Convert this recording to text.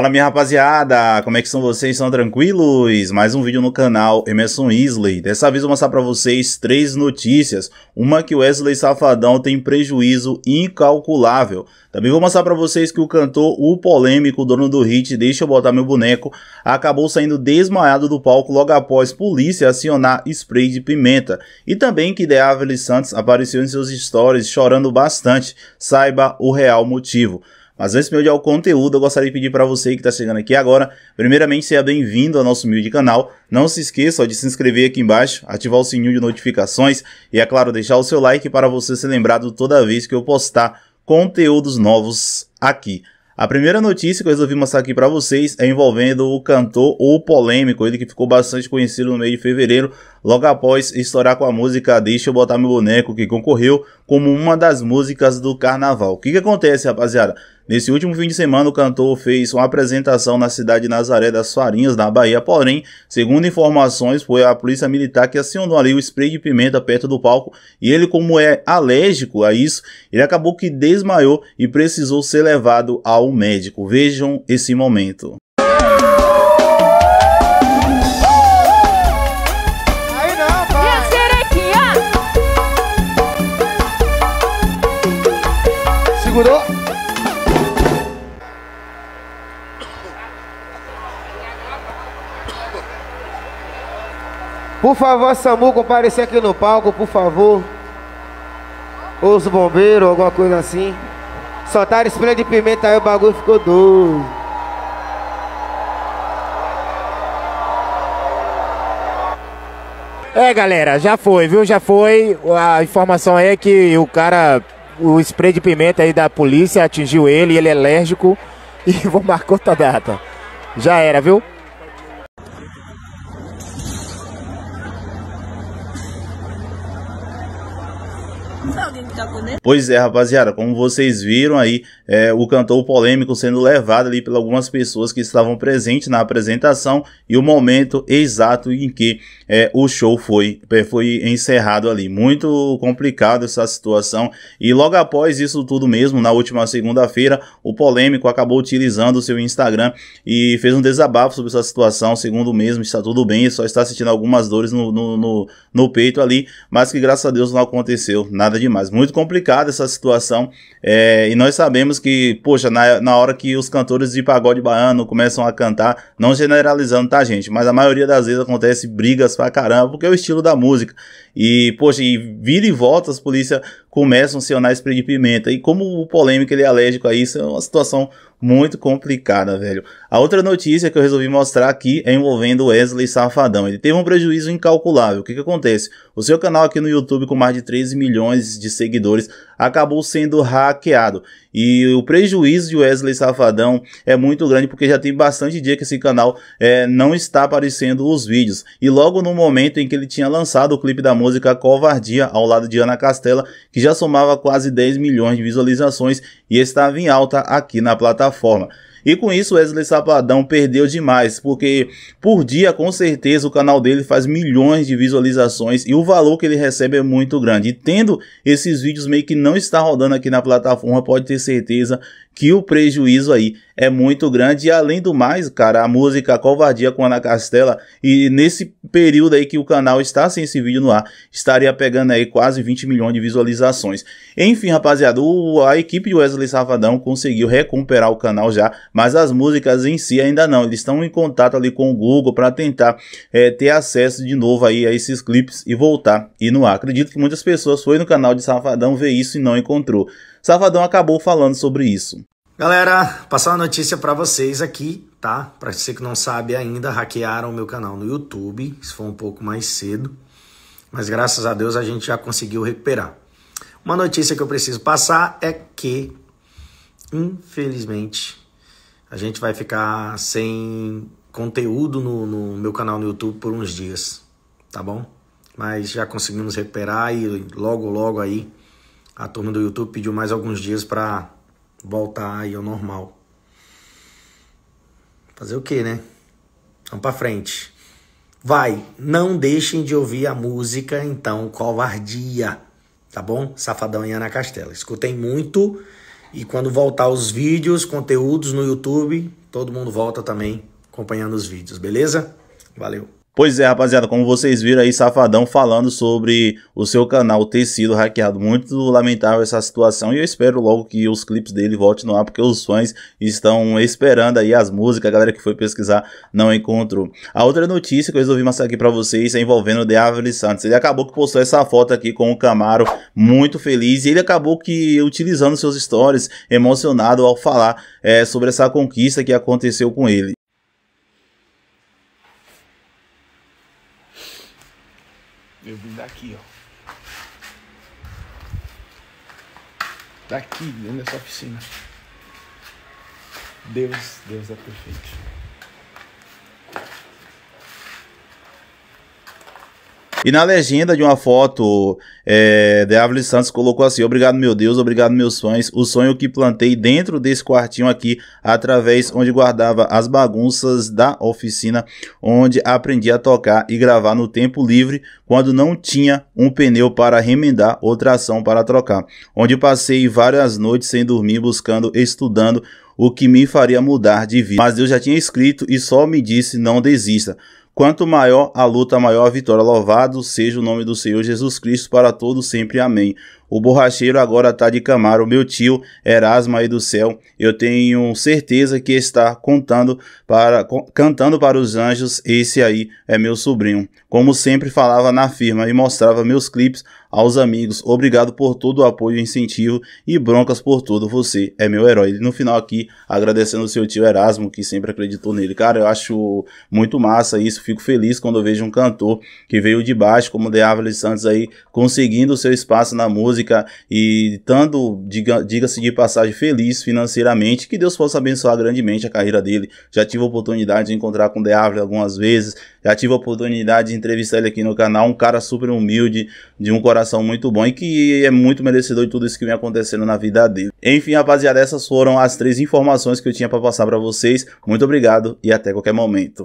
Fala minha rapaziada, como é que são vocês? São tranquilos? Mais um vídeo no canal Emerson Isley. Dessa vez vou mostrar pra vocês três notícias. Uma que o Wesley Safadão tem prejuízo incalculável. Também vou mostrar pra vocês que o cantor, o polêmico, dono do hit Deixa Eu Botar Meu Boneco, acabou saindo desmaiado do palco logo após polícia acionar spray de pimenta. E também que Deávele Santos apareceu em seus stories chorando bastante. Saiba o real motivo. Mas antes de eu ao conteúdo, eu gostaria de pedir para você que está chegando aqui agora, primeiramente seja bem-vindo ao nosso humilde canal. Não se esqueça de se inscrever aqui embaixo, ativar o sininho de notificações e, é claro, deixar o seu like para você ser lembrado toda vez que eu postar conteúdos novos aqui. A primeira notícia que eu resolvi mostrar aqui para vocês é envolvendo o cantor ou polêmico, ele que ficou bastante conhecido no mês de fevereiro logo após estourar com a música Deixa Eu Botar Meu Boneco, que concorreu como uma das músicas do carnaval. O que, que acontece, rapaziada? Nesse último fim de semana, o cantor fez uma apresentação na cidade de Nazaré das Farinhas, na Bahia, porém, segundo informações, foi a polícia militar que acionou ali o spray de pimenta perto do palco e ele, como é alérgico a isso, ele acabou que desmaiou e precisou ser levado ao médico. Vejam esse momento. segurou. Por favor, Samu, comparecer aqui no palco, por favor. Ou os bombeiros, alguma coisa assim. Soltaram spray de pimenta aí, o bagulho ficou doido. É, galera, já foi, viu? Já foi. A informação aí é que o cara o spray de pimenta aí da polícia atingiu ele, ele é alérgico e vou toda a data. Já era, viu? Pois é, rapaziada, como vocês viram aí, é, o cantor polêmico sendo levado ali por algumas pessoas que estavam presentes na apresentação e o momento exato em que é, o show foi, é, foi encerrado ali. Muito complicado essa situação e logo após isso tudo mesmo, na última segunda-feira, o polêmico acabou utilizando o seu Instagram e fez um desabafo sobre essa situação, segundo o mesmo, está tudo bem, só está sentindo algumas dores no, no, no, no peito ali, mas que graças a Deus não aconteceu nada demais. Muito complicada essa situação. É, e nós sabemos que, poxa, na, na hora que os cantores de pagode baiano começam a cantar, não generalizando, tá, gente? Mas a maioria das vezes acontece brigas pra caramba, porque é o estilo da música. E, poxa, e vira e volta as polícias começam a acionar spray de pimenta. E como o polêmico ele é alérgico a isso, é uma situação muito complicada, velho. A outra notícia que eu resolvi mostrar aqui é envolvendo Wesley Safadão. Ele teve um prejuízo incalculável. O que, que acontece? O seu canal aqui no YouTube, com mais de 13 milhões de seguidores, acabou sendo hackeado. E o prejuízo de Wesley Safadão é muito grande porque já tem bastante dia que esse canal é, não está aparecendo os vídeos. E logo no momento em que ele tinha lançado o clipe da música Covardia ao lado de Ana Castela, que já somava quase 10 milhões de visualizações e estava em alta aqui na plataforma. E com isso, Wesley Safadão perdeu demais, porque por dia, com certeza, o canal dele faz milhões de visualizações e o valor que ele recebe é muito grande. E tendo esses vídeos meio que não está rodando aqui na plataforma, pode ter certeza que o prejuízo aí é muito grande. E além do mais, cara, a música Covardia com Ana Castela, e nesse período aí que o canal está sem esse vídeo no ar, estaria pegando aí quase 20 milhões de visualizações. Enfim, rapaziada, o, a equipe de Wesley Safadão conseguiu recuperar o canal já, mas as músicas em si ainda não. Eles estão em contato ali com o Google para tentar é, ter acesso de novo aí a esses clipes e voltar e no ar. Acredito que muitas pessoas foi no canal de Safadão ver isso e não encontrou. Safadão acabou falando sobre isso. Galera, passar uma notícia para vocês aqui, tá? Para você que não sabe ainda, hackearam meu canal no YouTube, isso foi um pouco mais cedo, mas graças a Deus a gente já conseguiu recuperar. Uma notícia que eu preciso passar é que, infelizmente, a gente vai ficar sem conteúdo no, no meu canal no YouTube por uns dias, tá bom? Mas já conseguimos recuperar e logo, logo aí a turma do YouTube pediu mais alguns dias para voltar aí ao normal. Fazer o que, né? Vamos para frente. Vai, não deixem de ouvir a música, então, Covardia, tá bom? Safadão e Ana Castela. Escutem muito e quando voltar os vídeos, conteúdos no YouTube, todo mundo volta também acompanhando os vídeos, beleza? Valeu! Pois é, rapaziada, como vocês viram aí, Safadão falando sobre o seu canal ter sido hackeado. Muito lamentável essa situação e eu espero logo que os clipes dele voltem no ar, porque os fãs estão esperando aí as músicas, a galera que foi pesquisar não encontrou. A outra notícia que eu resolvi mostrar aqui pra vocês é envolvendo o Avery Santos. Ele acabou que postou essa foto aqui com o Camaro, muito feliz, e ele acabou que utilizando seus stories, emocionado ao falar é, sobre essa conquista que aconteceu com ele. daqui, ó. Tá aqui dentro dessa oficina. Deus, Deus é perfeito. E na legenda de uma foto, é, Santos colocou assim: Obrigado, meu Deus, obrigado, meus sonhos. O sonho que plantei dentro desse quartinho aqui, através onde guardava as bagunças da oficina, onde aprendi a tocar e gravar no tempo livre, quando não tinha um pneu para remendar ou tração para trocar. Onde passei várias noites sem dormir, buscando, estudando o que me faria mudar de vida. Mas Deus já tinha escrito e só me disse: Não desista. Quanto maior a luta, maior a vitória. Louvado seja o nome do Senhor Jesus Cristo para todos sempre. Amém. O borracheiro agora tá de Camaro, meu tio Erasmo aí do céu. Eu tenho certeza que está contando para cantando para os anjos. Esse aí é meu sobrinho. Como sempre falava na firma e mostrava meus clipes aos amigos. Obrigado por todo o apoio e incentivo e broncas por tudo. você. É meu herói. E no final aqui, agradecendo o seu tio Erasmo, que sempre acreditou nele. Cara, eu acho muito massa isso. Fico feliz quando eu vejo um cantor que veio de baixo, como De Ávila Santos aí, conseguindo o seu espaço na música música e tanto, diga-se diga de passagem, feliz financeiramente, que Deus possa abençoar grandemente a carreira dele. Já tive a oportunidade de encontrar com o Deavre algumas vezes, já tive a oportunidade de entrevistar ele aqui no canal, um cara super humilde, de um coração muito bom e que é muito merecedor de tudo isso que vem acontecendo na vida dele. Enfim, rapaziada, essas foram as três informações que eu tinha para passar para vocês. Muito obrigado e até qualquer momento.